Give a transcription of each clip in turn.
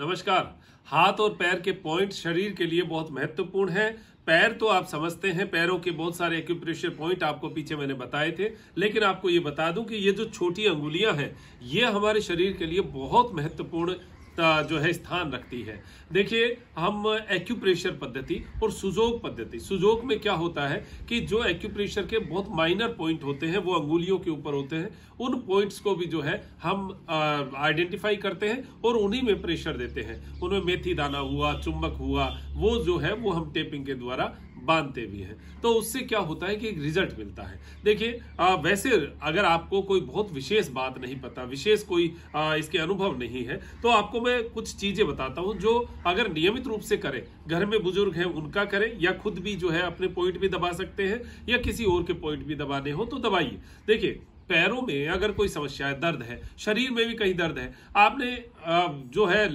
नमस्कार हाथ और पैर के पॉइंट शरीर के लिए बहुत महत्वपूर्ण है पैर तो आप समझते हैं पैरों के बहुत सारे एक्यूप्रेशर पॉइंट आपको पीछे मैंने बताए थे लेकिन आपको ये बता दूं कि ये जो छोटी अंगुलियां हैं ये हमारे शरीर के लिए बहुत महत्वपूर्ण जो है स्थान रखती है देखिए हम एक्यूप्रेशर पद्धति और सुजोक पद्धति सुजोग में क्या होता है कि जो एक्यूप्रेशर के बहुत माइनर पॉइंट होते हैं वो अंगुलियों के ऊपर होते हैं उन पॉइंट्स को भी जो है हम आइडेंटिफाई करते हैं और उन्हीं में प्रेशर देते हैं उनमें मेथी दाना हुआ चुम्बक हुआ वो जो है वो हम टेपिंग के द्वारा बांधते भी हैं तो उससे क्या होता है कि एक रिजल्ट मिलता है देखिए वैसे अगर आपको कोई बहुत विशेष बात नहीं पता विशेष कोई आ, इसके अनुभव नहीं है तो आपको मैं कुछ चीजें बताता हूँ जो अगर नियमित रूप से करें घर में बुजुर्ग हैं उनका करें या खुद भी जो है अपने पॉइंट भी दबा सकते हैं या किसी और के पॉइंट भी दबाने हो तो दबाइए देखिए पैरों में अगर कोई समस्या है दर्द है शरीर में भी कहीं दर्द है आपने जो है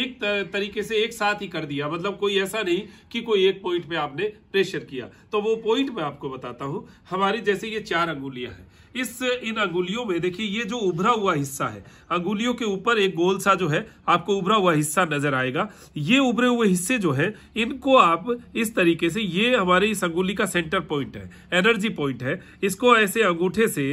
एक तरीके से एक साथ ही कर दिया मतलब कोई ऐसा नहीं कि कोई एक पॉइंट पे आपने प्रेशर किया तो वो पॉइंट मैं आपको बताता हूं हमारी जैसे ये चार अंगुलियां हैं इस इन अंगुलियों में देखिए ये जो उभरा हुआ हिस्सा है अंगुलियों के ऊपर एक गोल सा जो है आपको उभरा हुआ हिस्सा नजर आएगा ये उभरे हुए हिस्से जो है इनको आप इस तरीके से ये हमारे इस अंगुली का सेंटर पॉइंट है एनर्जी पॉइंट है इसको ऐसे अंगूठे से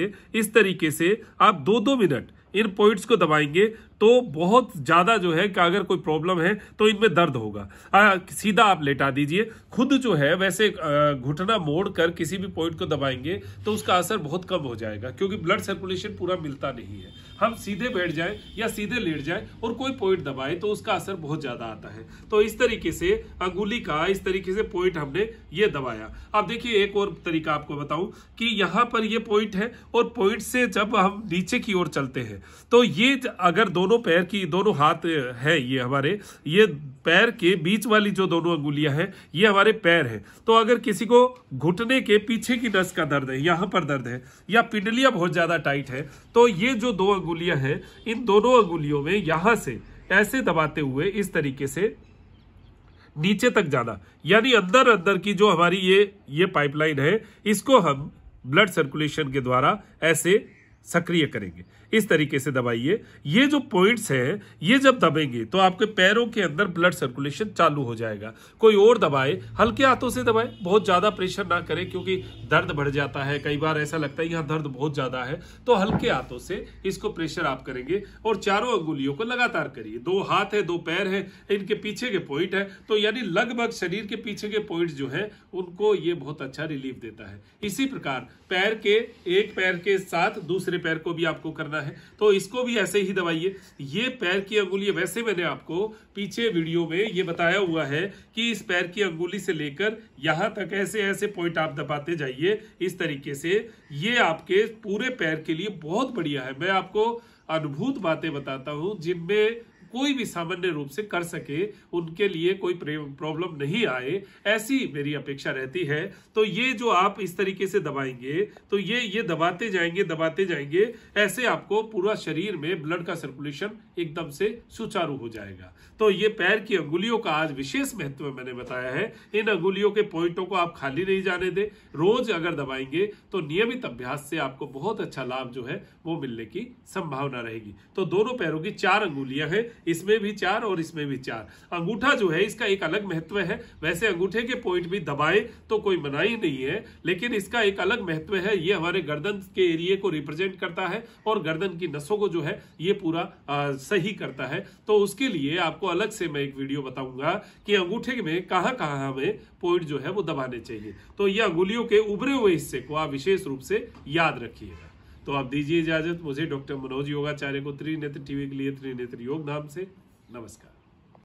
इस तरीके से आप दो दो मिनट इन पॉइंट्स को दबाएंगे तो बहुत ज़्यादा जो है कि अगर कोई प्रॉब्लम है तो इनमें दर्द होगा आ, सीधा आप लेटा दीजिए खुद जो है वैसे घुटना मोड़ कर किसी भी पॉइंट को दबाएंगे तो उसका असर बहुत कम हो जाएगा क्योंकि ब्लड सर्कुलेशन पूरा मिलता नहीं है हम सीधे बैठ जाएं या सीधे लेट जाएं और कोई पॉइंट दबाए तो उसका असर बहुत ज़्यादा आता है तो इस तरीके से अंगुली का इस तरीके से पॉइंट हमने ये दबाया अब देखिए एक और तरीका आपको बताऊं कि यहाँ पर ये पॉइंट है और पॉइंट से जब हम नीचे की ओर चलते हैं तो ये अगर दोनों पैर की दोनों हाथ है ये हमारे ये पैर के बीच वाली जो दोनों अंगुलियां हैं ये हमारे पैर हैं तो अगर किसी को घुटने के पीछे की नस का दर्द है यहाँ पर दर्द है या पिंडलियां बहुत ज़्यादा टाइट है तो ये जो दो अंगुलियां हैं इन दोनों अंगुलियों में यहां से ऐसे दबाते हुए इस तरीके से नीचे तक जाना यानी अंदर अंदर की जो हमारी ये ये पाइपलाइन है इसको हम ब्लड सर्कुलेशन के द्वारा ऐसे सक्रिय करेंगे इस तरीके से दबाइए ये जो पॉइंट्स हैं ये जब दबेंगे तो आपके पैरों के अंदर ब्लड सर्कुलेशन चालू हो जाएगा कोई और दबाए हल्के हाथों से दबाए बहुत ज़्यादा प्रेशर ना करें क्योंकि दर्द बढ़ जाता है कई बार ऐसा लगता है यहाँ दर्द बहुत ज़्यादा है तो हल्के हाथों से इसको प्रेशर आप करेंगे और चारों अंगुलियों को लगातार करिए दो हाथ है दो पैर है इनके पीछे के पॉइंट है तो यानी लगभग शरीर के पीछे के पॉइंट जो है उनको ये बहुत अच्छा रिलीफ देता है इसी प्रकार पैर के एक पैर के साथ दूसरे दूसरे पैर को भी आपको करना है तो इसको भी ऐसे ही दबाइए ये पैर की अंगुली वैसे मैंने आपको पीछे वीडियो में ये बताया हुआ है कि इस पैर की अंगुली से लेकर यहां तक ऐसे ऐसे पॉइंट आप दबाते जाइए इस तरीके से ये आपके पूरे पैर के लिए बहुत बढ़िया है मैं आपको अद्भुत बातें बताता हूं जिनमें कोई भी सामान्य रूप से कर सके उनके लिए कोई प्रॉब्लम नहीं आए ऐसी मेरी अपेक्षा रहती है तो ये जो आप इस तरीके से दबाएंगे तो ये ये दबाते जाएंगे दबाते जाएंगे ऐसे आपको पूरा शरीर में ब्लड का सर्कुलेशन एकदम से सुचारू हो जाएगा तो ये पैर की अंगुलियों का आज विशेष महत्व मैंने बताया है इन अंगुलियों के पॉइंटों को आप खाली नहीं जाने दें रोज अगर दबाएंगे तो नियमित अभ्यास से आपको बहुत अच्छा लाभ जो है वो मिलने की संभावना रहेगी तो दोनों पैरों की चार अंगुलियां हैं इसमें भी चार और इसमें भी चार अंगूठा जो है इसका एक अलग महत्व है वैसे अंगूठे के पॉइंट भी दबाए तो कोई मनाही नहीं है लेकिन इसका एक अलग महत्व है ये हमारे गर्दन के एरिए को रिप्रेजेंट करता है और गर्दन की नसों को जो है ये पूरा आ, सही करता है तो उसके लिए आपको अलग से मैं एक वीडियो बताऊंगा कि अंगूठे में कहाँ कहाँ हमें पॉइंट जो है वो दबाने चाहिए तो यह अंगुलियों के उभरे हुए हिस्से को आप विशेष रूप से याद रखिएगा तो आप दीजिए इजाजत मुझे डॉक्टर मनोज योगाचार्य को त्रिनेत्र टीवी के लिए त्रिनेत्र योग नाम से नमस्कार